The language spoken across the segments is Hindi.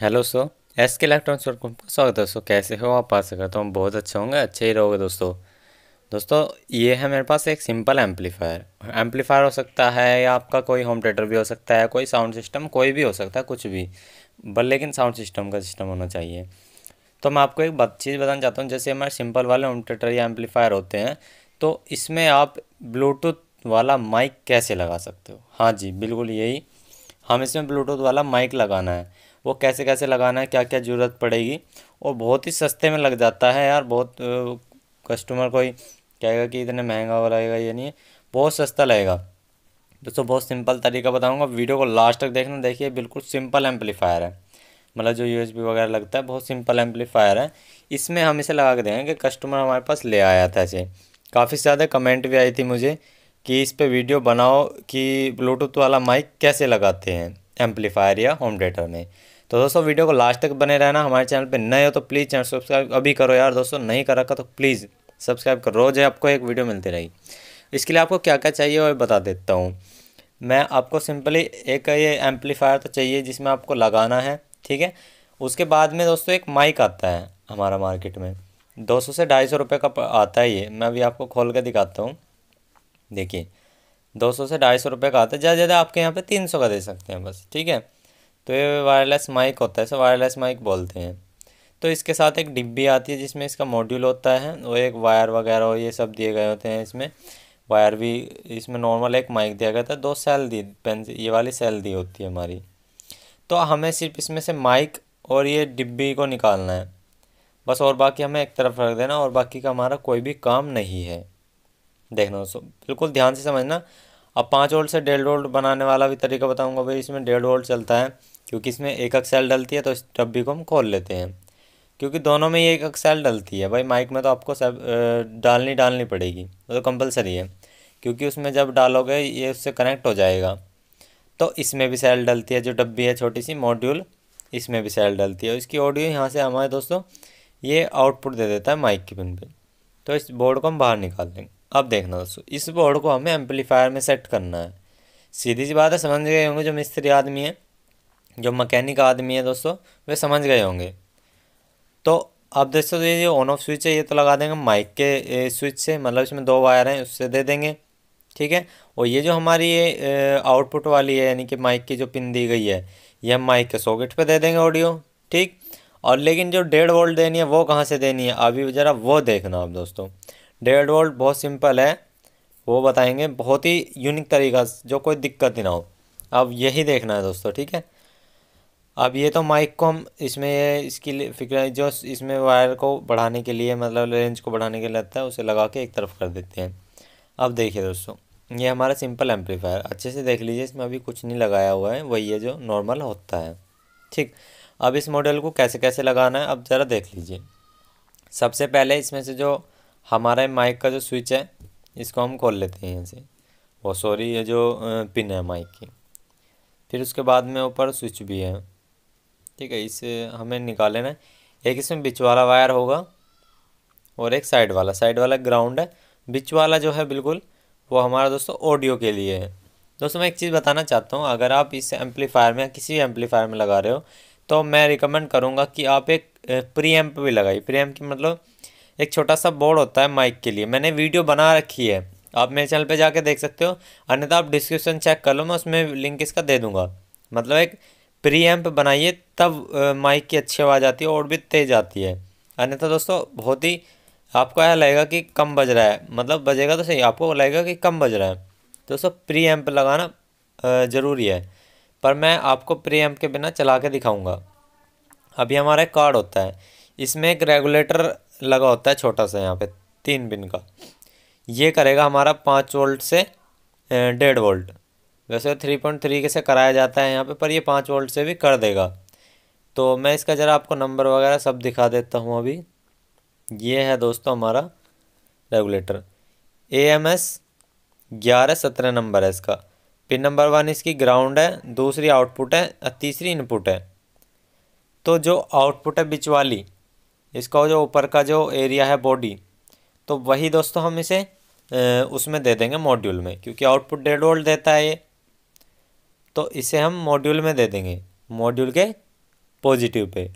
hello so S K electronics dot com का स्वागत है दोस्तों कैसे हो आप पास करता हूँ बहुत अच्छे होंगे अच्छे ही रहोगे दोस्तों दोस्तों ये है मेरे पास एक सिंपल एम्पलीफायर एम्पलीफायर हो सकता है या आपका कोई होम थिएटर भी हो सकता है कोई साउंड सिस्टम कोई भी हो सकता है कुछ भी बल लेकिन साउंड सिस्टम का सिस्टम होना चाहिए तो मैं आपको एक बात चीज़ बताना चाहता हूँ जैसे हमारे सिंपल वाले होम थिएटर या एम्पलीफायर होते हैं तो इसमें आप ब्लूटूथ वाला माइक कैसे लगा सकते हो हाँ जी बिल्कुल यही हम इसमें ब्लूटूथ वाला माइक लगाना है वो कैसे कैसे लगाना है क्या क्या ज़रूरत पड़ेगी और बहुत ही सस्ते में लग जाता है यार बहुत कस्टमर कोई कहेगा कि इतने महंगा वो लगेगा ये नहीं बहुत सस्ता लगेगा दोस्तों बहुत सिंपल तरीका बताऊंगा वीडियो को लास्ट तक देखना देखिए बिल्कुल सिंपल एम्पलीफायर है मतलब जो यू वगैरह लगता है बहुत सिंपल एम्पलीफायर है इसमें हम इसे लगा के देंगे कि कस्टमर हमारे पास ले आया था इसे काफ़ी ज़्यादा कमेंट भी आई थी मुझे कि इस पर वीडियो बनाओ कि ब्लूटूथ वाला माइक कैसे लगाते हैं एम्पलीफायर या होम थिएटर में तो दोस्तों वीडियो को लास्ट तक बने रहना हमारे चैनल पर नए हो तो प्लीज़ चैनल सब्सक्राइब अभी करो यार दोस्तों नहीं कर रखा तो प्लीज़ सब्सक्राइब करो रोज़ आपको एक वीडियो मिलती रहेगी इसके लिए आपको क्या क्या चाहिए वो बता देता हूँ मैं आपको सिंपली एक ये एम्पलीफायर तो चाहिए जिसमें आपको लगाना है ठीक है उसके बाद में दोस्तों एक माइक आता है हमारा मार्केट में 200 से ढाई सौ रुपये का आता है ये मैं अभी आपको खोल के दिखाता हूँ देखिए 200 से ढाई सौ रुपये का आता है ज़्यादा ज़्यादा आपके यहाँ पे 300 का दे सकते हैं बस ठीक है तो ये वायरलेस माइक होता है इसे वायरलेस माइक बोलते हैं तो इसके साथ एक डिब्बी आती है जिसमें इसका मॉड्यूल होता है वो एक वायर वगैरह ये सब दिए गए होते हैं इसमें वायर भी इसमें नॉर्मल एक माइक दिया गया था दो सेल दी पेन ये वाली सेल दी होती है हमारी तो हमें सिर्फ इसमें से माइक और ये डिब्बी को निकालना है बस और बाकी हमें एक तरफ रख देना और बाकी का हमारा कोई भी काम नहीं है देखना दोस्तों बिल्कुल ध्यान से समझना अब पाँच वोल्ट से डेढ़ वोल्ट बनाने वाला भी तरीका बताऊंगा भाई इसमें डेढ़ वोल्ट चलता है क्योंकि इसमें एक एक्सेल डलती है तो इस डब्बी को हम खोल लेते हैं क्योंकि दोनों में ही एक एक्सेल डलती है भाई माइक में तो आपको सब डालनी डालनी पड़ेगी वो तो कंपलसरी है क्योंकि उसमें जब डालोगे ये उससे कनेक्ट हो जाएगा तो इसमें भी सेल डलती है जो डब्बी है छोटी सी मॉड्यूल इसमें भी सेल डलती है इसकी ऑडियो यहाँ से हमारे दोस्तों ये आउटपुट दे देता है माइक की पिन पे तो इस बोर्ड को हम बाहर निकाल देंगे अब देखना दोस्तों इस बोर्ड को हमें एम्पलीफायर में सेट करना है सीधी सी बात है समझ गए होंगे जो मिस्त्री आदमी है जो मकैनिक आदमी है दोस्तों वे समझ गए होंगे तो अब दोस्तों ये जो ऑन ऑफ स्विच है ये तो लगा देंगे माइक के स्विच से मतलब इसमें दो वायर हैं उससे दे देंगे ठीक है और ये जो हमारी ये आउटपुट वाली है यानी कि माइक की जो पिन दी गई है ये हम माइक के सॉकेट पे दे देंगे ऑडियो ठीक और लेकिन जो डेढ़ वोल्ट देनी है वो कहाँ से देनी है अभी ज़रा वो देखना आप दोस्तों डेढ़ वोल्ट बहुत सिंपल है वो बताएंगे बहुत ही यूनिक तरीका जो कोई दिक्कत ही ना हो अब यही देखना है दोस्तों ठीक है अब ये तो माइक को हम इसमें इसकी फिक्र जो इसमें वायर को बढ़ाने के लिए मतलब रेंज को बढ़ाने के लिए लगता है उसे लगा के एक तरफ कर देते हैं अब देखिए दोस्तों ये हमारा सिंपल एम्पलीफायर अच्छे से देख लीजिए इसमें अभी कुछ नहीं लगाया हुआ है वही है जो नॉर्मल होता है ठीक अब इस मॉडल को कैसे कैसे लगाना है अब ज़रा देख लीजिए सबसे पहले इसमें से जो हमारा माइक का जो स्विच है इसको हम खोल लेते हैं यहाँ से वो सॉरी ये जो पिन है माइक की फिर उसके बाद में ऊपर स्विच भी है ठीक है इसे हमें निकाल लेना है एक इसमें बिच वाला वायर होगा और एक साइड वाला साइड वाला ग्राउंड है बिच वाला जो है बिल्कुल वो हमारा दोस्तों ऑडियो के लिए है दोस्तों मैं एक चीज़ बताना चाहता हूँ अगर आप इस एम्पलीफायर में किसी भी एम्पलीफायर में लगा रहे हो तो मैं रिकमेंड करूँगा कि आप एक प्री एम्प भी लगाइए प्री एम्प की मतलब एक छोटा सा बोर्ड होता है माइक के लिए मैंने वीडियो बना रखी है आप मेरे चैनल पे जाके देख सकते हो अन्यथा आप डिस्क्रिप्शन चेक कर लो मैं उसमें लिंक इसका दे दूँगा मतलब एक प्री एम्प बनाइए तब माइक की अच्छी आवाज़ आती है और भी तेज आती है अन्यथा दोस्तों बहुत ही आपको यह लगेगा कि कम बज रहा है मतलब बजेगा तो सही आपको लगेगा कि कम बज रहा है दोस्तों प्री एम्प लगाना ज़रूरी है पर मैं आपको प्री एम्प के बिना चला के दिखाऊँगा अभी हमारा कार्ड होता है इसमें एक रेगुलेटर लगा होता है छोटा सा यहाँ पे तीन बिन का ये करेगा हमारा पाँच वोल्ट से डेढ़ वोल्ट वैसे थ्री पॉइंट थ्री से कराया जाता है यहाँ पे पर ये पाँच वोल्ट से भी कर देगा तो मैं इसका ज़रा आपको नंबर वगैरह सब दिखा देता हूँ अभी ये है दोस्तों हमारा रेगुलेटर ए एम एस ग्यारह सत्रह नंबर है इसका पिन नंबर वन इसकी ग्राउंड है दूसरी आउटपुट है और तीसरी इनपुट है तो जो आउटपुट है बिच वाली इसका जो ऊपर का जो एरिया है बॉडी तो वही दोस्तों हम इसे उसमें दे देंगे मॉड्यूल में क्योंकि आउटपुट डेढ़ वोल्ट देता है ये तो इसे हम मॉड्यूल में दे देंगे मॉड्यूल के पॉजिटिव पे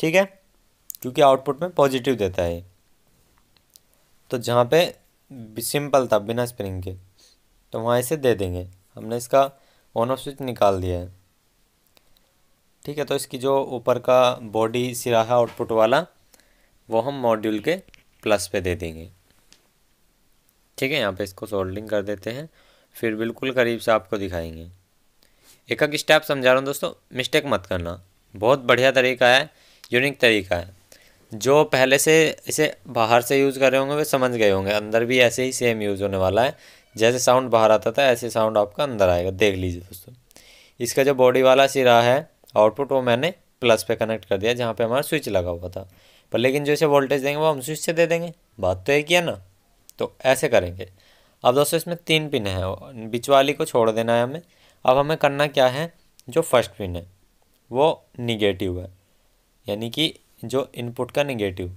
ठीक है क्योंकि आउटपुट में पॉजिटिव देता है तो जहाँ पे सिंपल था बिना स्प्रिंग के तो वहाँ इसे दे देंगे हमने इसका ऑन ऑफ स्विच निकाल दिया है ठीक है तो इसकी जो ऊपर का बॉडी सिराहा आउटपुट वाला वो हम मॉड्यूल के प्लस पे दे देंगे ठीक है यहाँ पे इसको सोल्डिंग कर देते हैं फिर बिल्कुल करीब से आपको दिखाएंगे एक एक स्टेप समझा रहा हूँ दोस्तों मिस्टेक मत करना बहुत बढ़िया तरीका है यूनिक तरीका है जो पहले से इसे बाहर से यूज़ कर रहे होंगे वे समझ गए होंगे अंदर भी ऐसे ही सेम यूज़ होने वाला है जैसे साउंड बाहर आता था ऐसे साउंड आपका अंदर आएगा देख लीजिए दोस्तों इसका जो बॉडी वाला सिरा है आउटपुट वो मैंने प्लस पे कनेक्ट कर दिया जहाँ पे हमारा स्विच लगा हुआ था पर लेकिन जो इसे वोल्टेज देंगे वो हम स्विच से दे देंगे बात तो एक ही है ना तो ऐसे करेंगे अब दोस्तों इसमें तीन पिन है बिच वाली को छोड़ देना है हमें अब हमें करना क्या है जो फर्स्ट पिन है वो निगेटिव है यानी कि जो इनपुट का निगेटिव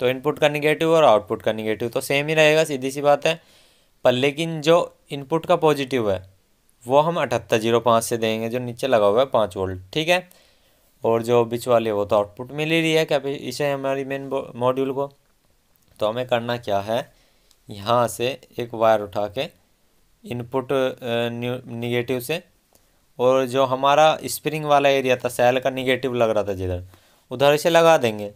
तो इनपुट का निगेटिव और आउटपुट का निगेटिव तो सेम ही रहेगा सीधी सी बात है पर लेकिन जो इनपुट का पॉजिटिव है वो हम अठहत्तर जीरो पाँच से देंगे जो नीचे लगा हुआ है पाँच वोल्ट ठीक है और जो बिच वाली है वो तो आउटपुट मिल ही रही है क्या इसे हमारी मेन मॉड्यूल को तो हमें करना क्या है यहाँ से एक वायर उठा के इनपुट निगेटिव से और जो हमारा स्प्रिंग वाला एरिया था सेल का निगेटिव लग रहा था जिधर उधर से लगा देंगे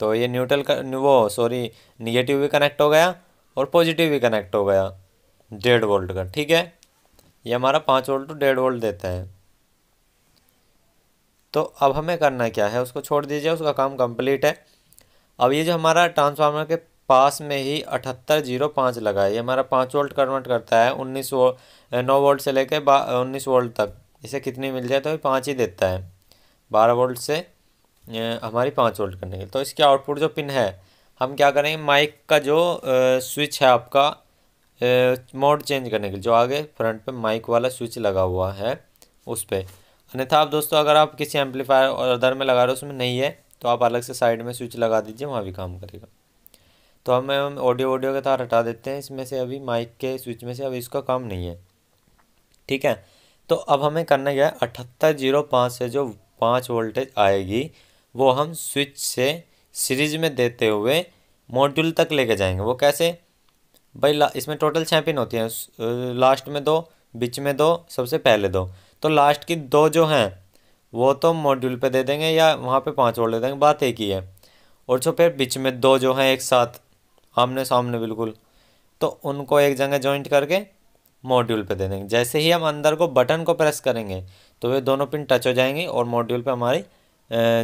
तो ये न्यूट्रल का वो सॉरी निगेटिव भी कनेक्ट हो गया और पॉजिटिव भी कनेक्ट हो गया डेढ़ वोल्ट का ठीक है ये हमारा पाँच वोल्ट टू डेढ़ वोल्ट देता है तो अब हमें करना क्या है उसको छोड़ दीजिए उसका काम कंप्लीट है अब ये जो हमारा ट्रांसफार्मर के पास में ही अठहत्तर जीरो पाँच लगा है ये हमारा पाँच वोल्ट कन्वर्ट करता है उन्नीस वो नौ वोल्ट से लेकर उन्नीस वोल्ट तक इसे कितनी मिल जाए तो पाँच ही देता है बारह वोल्ट से हमारी पाँच वोल्ट करने के तो इसके आउटपुट जो पिन है हम क्या करेंगे माइक का जो स्विच है आपका मोड चेंज करने के लिए जो आगे फ्रंट पे माइक वाला स्विच लगा हुआ है उस पर अन्यथा आप दोस्तों अगर आप किसी एम्पलीफायर और अदर में लगा रहे हो उसमें नहीं है तो आप अलग से साइड में स्विच लगा दीजिए वहाँ भी काम करेगा तो अब हम ऑडियो ऑडियो के तार हटा देते हैं इसमें से अभी माइक के स्विच में से अभी इसका काम नहीं है ठीक है तो अब हमें करना क्या है अठहत्तर जीरो पाँच से जो पाँच वोल्टेज आएगी वो हम स्विच से सीरीज में देते हुए मॉड्यूल तक लेके जाएंगे वो कैसे भाई ला इसमें टोटल छः पिन होती हैं लास्ट में दो बीच में दो सबसे पहले दो तो लास्ट की दो जो हैं वो तो मॉड्यूल पे दे देंगे या वहाँ पे पाँच वोल्ट दे देंगे बात एक ही है और जो फिर बीच में दो जो हैं एक साथ आमने सामने बिल्कुल तो उनको एक जगह जॉइंट करके मॉड्यूल पे दे देंगे जैसे ही हम अंदर को बटन को प्रेस करेंगे तो वे दोनों पिन टच हो जाएंगे और मॉड्यूल पे हमारी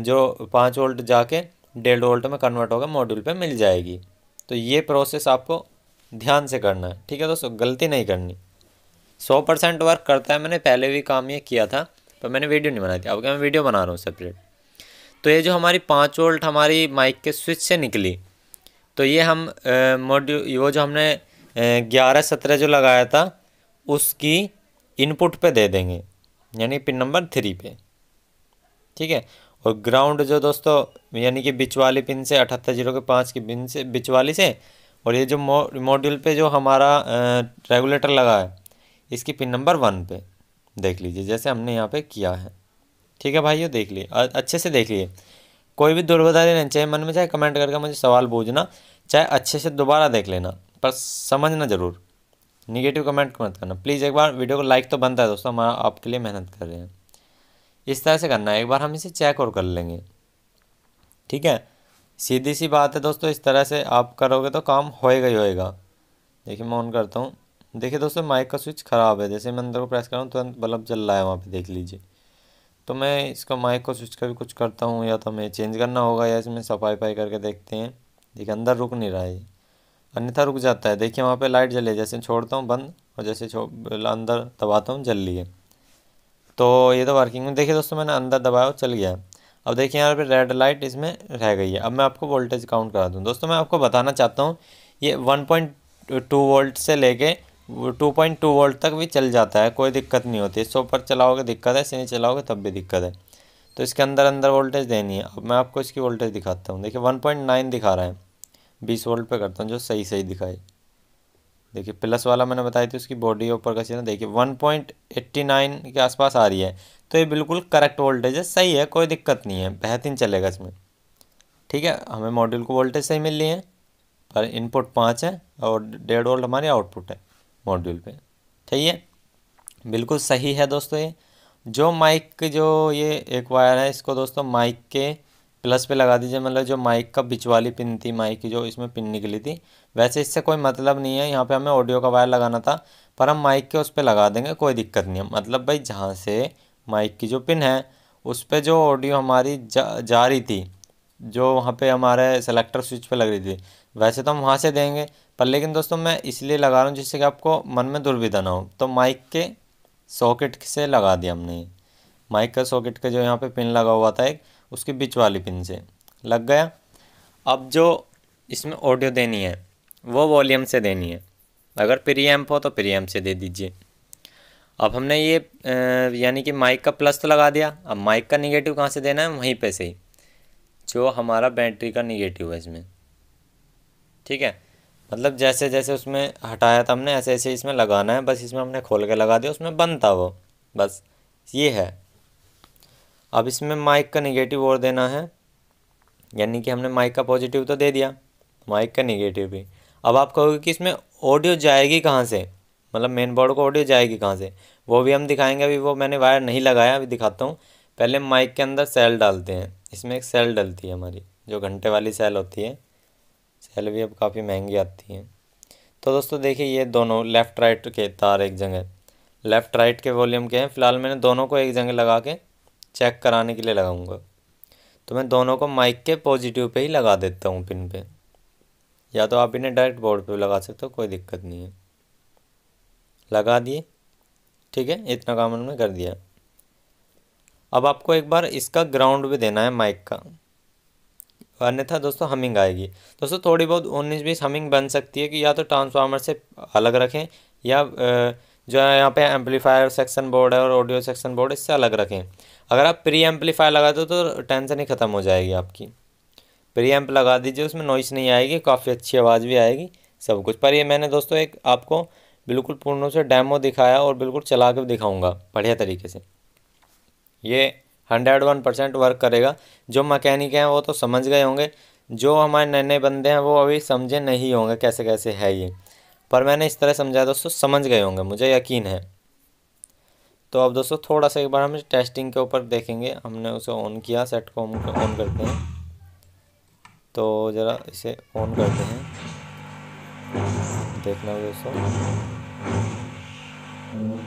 जो पाँच वोल्ट जाके डेढ़ वोल्ट में कन्वर्ट होगा मॉड्यूल पे मिल जाएगी तो ये प्रोसेस आपको ध्यान से करना है ठीक है दोस्तों गलती नहीं करनी सौ परसेंट वर्क करता है मैंने पहले भी काम ये किया था पर मैंने वीडियो नहीं बनाई थी अब क्या मैं वीडियो बना रहा हूँ सेपरेट तो ये जो हमारी पाँच वोल्ट हमारी माइक के स्विच से निकली तो ये हम मॉड्यूल वो जो हमने ग्यारह सत्रह जो लगाया था उसकी इनपुट पे दे देंगे यानी पिन नंबर थ्री पे ठीक है और ग्राउंड जो दोस्तों यानी कि बिच वाली पिन से अठहत्तर जीरो के पाँच की पिन से बिच वाली से और ये जो मॉड्यूल पे जो हमारा रेगुलेटर लगा है इसकी पिन नंबर वन पे देख लीजिए जैसे हमने यहाँ पे किया है ठीक है भाइयों देख लिए अच्छे से देख लिए कोई भी दुर्बदारी नहीं चाहिए मन में चाहे कमेंट करके मुझे सवाल पूछना चाहे अच्छे से दोबारा देख लेना पर समझना ज़रूर निगेटिव कमेंट मत करना प्लीज़ एक बार वीडियो को लाइक तो बनता है दोस्तों हमारा आपके लिए मेहनत कर रहे हैं इस तरह से करना है एक बार हम इसे चेक और कर लेंगे ठीक है सीधी सी बात है दोस्तों इस तरह से आप करोगे तो काम होएगा ही होएगा देखिए मैं ऑन करता हूँ देखिए दोस्तों माइक का स्विच ख़राब है जैसे मैं अंदर को प्रेस कर रहा हूँ तुरंत बल्ब जल रहा है वहाँ पर देख लीजिए तो मैं इसका माइक को स्विच का भी कुछ करता हूँ या तो हमें चेंज करना होगा या इसमें सफाई पाई करके देखते हैं देखिए अंदर रुक नहीं रहा है अन्यथा रुक जाता है देखिए वहाँ पे लाइट जले जैसे छोड़ता हूँ बंद और जैसे अंदर दबाता हूँ जल लिए तो ये तो वर्किंग में देखिए दोस्तों मैंने अंदर दबाया और चल गया अब देखिए यहाँ पे रेड लाइट इसमें रह गई है अब मैं आपको वोल्टेज काउंट करा दूँ दोस्तों मैं आपको बताना चाहता हूँ ये वन पॉइंट टू वोल्ट से लेके टू पॉइंट टू वोल्ट तक भी चल जाता है कोई दिक्कत नहीं होती इससे ऊपर चलाओगे दिक्कत है इसे नहीं चलाओगे तब भी दिक्कत है तो इसके अंदर अंदर वोल्टेज देनी है अब मैं आपको इसकी वोल्टेज दिखाता हूँ देखिए वन पॉइंट नाइन दिखा रहा है बीस वोल्ट पे करता हूँ जो सही सही दिखाए देखिए प्लस वाला मैंने बताई थी उसकी बॉडी ऊपर का सीधा देखिए वन पॉइंट एट्टी नाइन के आसपास आ रही है तो ये बिल्कुल करेक्ट वोल्टेज है सही है कोई दिक्कत नहीं है बेहतरीन चलेगा इसमें ठीक है हमें मॉड्यूल को वोल्टेज सही मिल रही है पर इनपुट पाँच है और डेढ़ वोल्ट हमारी आउटपुट है मॉड्यूल पर ठीक है बिल्कुल सही है दोस्तों ये जो माइक जो ये एक वायर है इसको दोस्तों माइक के प्लस पे लगा दीजिए मतलब जो माइक का बिच वाली पिन थी माइक की जो इसमें पिन निकली थी वैसे इससे कोई मतलब नहीं है यहाँ पे हमें ऑडियो का वायर लगाना था पर हम माइक के उस पर लगा देंगे कोई दिक्कत नहीं है मतलब भाई जहाँ से माइक की जो पिन है उस पर जो ऑडियो हमारी जा, जा रही थी जो वहाँ पे हमारे सेलेक्टर स्विच पे लग रही थी वैसे तो हम वहाँ से देंगे पर लेकिन दोस्तों मैं इसलिए लगा रहा हूँ जिससे कि आपको मन में दुर्विधा ना हो तो माइक के सॉकेट से लगा दिया हमने माइक का सॉकेट का जो यहाँ पे पिन लगा हुआ था एक उसके बीच वाली पिन से लग गया अब जो इसमें ऑडियो देनी है वो वॉल्यूम से देनी है अगर एम्प हो तो एम्प से दे दीजिए अब हमने ये यानी कि माइक का प्लस तो लगा दिया अब माइक का निगेटिव कहाँ से देना है वहीं पर से ही जो हमारा बैटरी का निगेटिव है इसमें ठीक है मतलब जैसे जैसे उसमें हटाया था हमने ऐसे ऐसे इसमें लगाना है बस इसमें हमने खोल के लगा दिया उसमें बंद था वो बस ये है अब इसमें माइक का निगेटिव और देना है यानी कि हमने माइक का पॉजिटिव तो दे दिया माइक का निगेटिव भी अब आप कहोगे कि इसमें ऑडियो जाएगी कहाँ से मतलब मेन बोर्ड को ऑडियो जाएगी कहाँ से वो भी हम दिखाएंगे अभी वो मैंने वायर नहीं लगाया अभी दिखाता हूँ पहले माइक के अंदर सेल डालते हैं इसमें एक सेल डलती है हमारी जो घंटे वाली सेल होती है सेल भी अब काफ़ी महंगी आती है तो दोस्तों देखिए ये दोनों लेफ़्ट राइट के तार एक जगह लेफ़्ट राइट के वॉल्यूम के हैं फिलहाल मैंने दोनों को एक जगह लगा के चेक कराने के लिए लगाऊंगा तो मैं दोनों को माइक के पॉजिटिव पे ही लगा देता हूँ पिन पे या तो आप इन्हें डायरेक्ट बोर्ड पे लगा सकते हो कोई दिक्कत नहीं है लगा दिए ठीक है इतना काम उन्होंने कर दिया अब आपको एक बार इसका ग्राउंड भी देना है माइक का अन्यथा दोस्तों हमिंग आएगी दोस्तों थोड़ी बहुत उन्नीस बीस हमिंग बन सकती है कि या तो ट्रांसफार्मर से अलग रखें या आ, जो है यहाँ पे एम्पलीफायर सेक्शन बोर्ड है और ऑडियो सेक्शन बोर्ड इससे अलग रखें अगर आप प्री एम्पलीफायर लगा दो तो टेंशन ही ख़त्म हो जाएगी आपकी प्री एम्प लगा दीजिए उसमें नॉइस नहीं आएगी काफ़ी अच्छी आवाज़ भी आएगी सब कुछ पर ये मैंने दोस्तों एक आपको बिल्कुल पूर्ण रूप से डैमो दिखाया और बिल्कुल चला के दिखाऊँगा बढ़िया तरीके से ये हंड्रेड वन परसेंट वर्क करेगा जो मकैनिक हैं वो तो समझ गए होंगे जो हमारे नए नए बंदे हैं वो अभी समझे नहीं होंगे कैसे कैसे है ये पर मैंने इस तरह समझाया दोस्तों समझ गए होंगे मुझे यकीन है तो अब दोस्तों थोड़ा सा एक बार हम टेस्टिंग के ऊपर देखेंगे हमने उसे ऑन किया सेट को हम ऑन करते हैं तो ज़रा इसे ऑन करते हैं देखना दोस्तों दोस्तों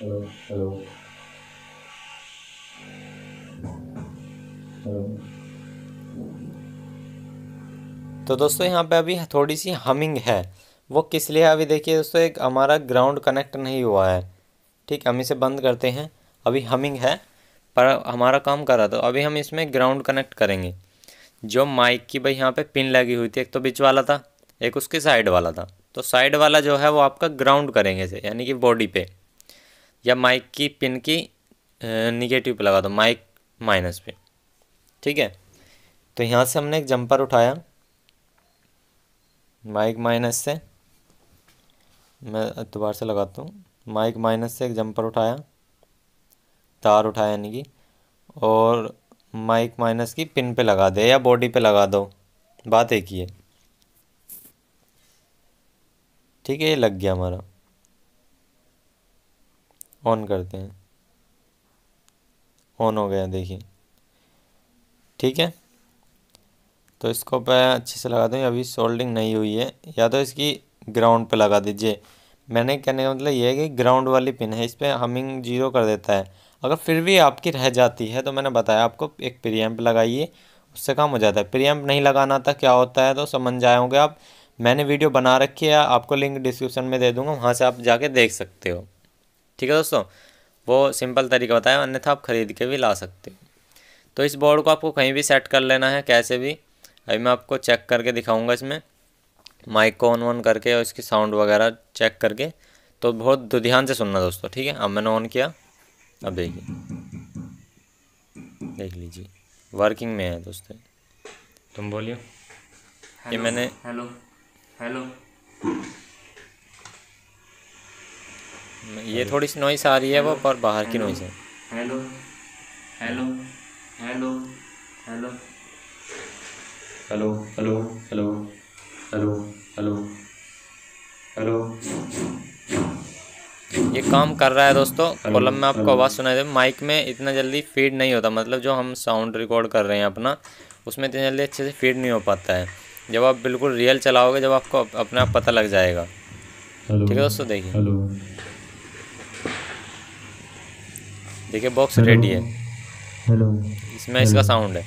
हेलो हेलो तो दोस्तों यहाँ पे अभी थोड़ी सी हमिंग है वो किस लिए अभी देखिए दोस्तों एक हमारा ग्राउंड कनेक्ट नहीं हुआ है ठीक हम इसे बंद करते हैं अभी हमिंग है पर हमारा काम कर रहा था अभी हम इसमें ग्राउंड कनेक्ट करेंगे जो माइक की भाई यहाँ पे पिन लगी हुई थी एक तो बीच वाला था एक उसके साइड वाला था तो साइड वाला जो है वो आपका ग्राउंड करेंगे इसे यानी कि बॉडी पे या माइक की पिन की निगेटिव पे लगा दो माइक माइनस पे ठीक है तो यहाँ से हमने एक जंपर उठाया माइक माइनस से मैं दोबारा से लगाता हूँ माइक माइनस से एक जंपर उठाया तार उठाया यानी कि और माइक माइनस की पिन पे लगा दे या बॉडी पे लगा दो बात एक ही है ठीक है ये लग गया हमारा ऑन करते हैं ऑन हो गया देखिए ठीक है तो इसको मैं अच्छे से लगा दूँ अभी सोल्डिंग नहीं हुई है या तो इसकी ग्राउंड पे लगा दीजिए मैंने कहने का मतलब ये है कि ग्राउंड वाली पिन है इस पर हमिंग जीरो कर देता है अगर फिर भी आपकी रह जाती है तो मैंने बताया आपको एक प्रियम्प लगाइए उससे काम हो जाता है प्रियम्प नहीं लगाना था क्या होता है तो समझ जाए होंगे आप मैंने वीडियो बना रखी है आपको लिंक डिस्क्रिप्शन में दे दूँगा वहाँ से आप जाके देख सकते हो ठीक है दोस्तों वो सिंपल तरीका बताया अन्यथा आप ख़रीद के भी ला सकते हो तो इस बोर्ड को आपको कहीं भी सेट कर लेना है कैसे भी अभी मैं आपको चेक करके दिखाऊंगा इसमें माइक को ऑन ऑन करके और इसकी साउंड वगैरह चेक करके तो बहुत ध्यान से सुनना दोस्तों ठीक है अब मैंने ऑन किया अब देखिए देख लीजिए वर्किंग में है दोस्तों तुम बोलियो ये मैंने हेलो हेलो ये थोड़ी सी नॉइस आ रही है वो पर बाहर की नॉइस है hello hello hello hello hello hello hello hello hello hello ये काम कर रहा है दोस्तों कॉलम में आपको आवाज़ सुनाई दे माइक में इतना जल्दी फीड नहीं होता मतलब जो हम साउंड रिकॉर्ड कर रहे हैं अपना उसमें इतनी जल्दी अच्छे से फीड नहीं हो पाता है जब आप बिल्कुल रियल चलाओगे जब आपको अपने आप पता लग जाएगा ठीक है दोस्तों देखिए देखिए बॉक्स रेडी है इसमें इसका साउंड है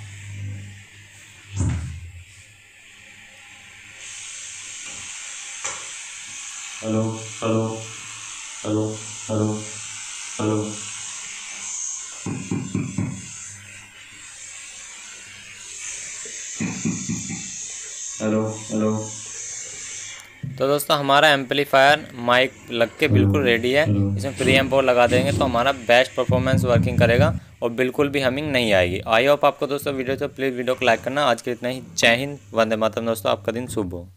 hello hello hello hello hello hello hello तो दोस्तों हमारा एम्पलीफायर माइक लग के बिल्कुल रेडी है इसमें फ्री एम्प लगा देंगे तो हमारा बेस्ट परफॉर्मेंस वर्किंग करेगा और बिल्कुल भी हमिंग नहीं आएगी आई होप आपको दोस्तों वीडियो तो प्लीज़ वीडियो को लाइक करना आज के इतना ही जय हिंद वंदे मातम दोस्तों आपका दिन शुभ हो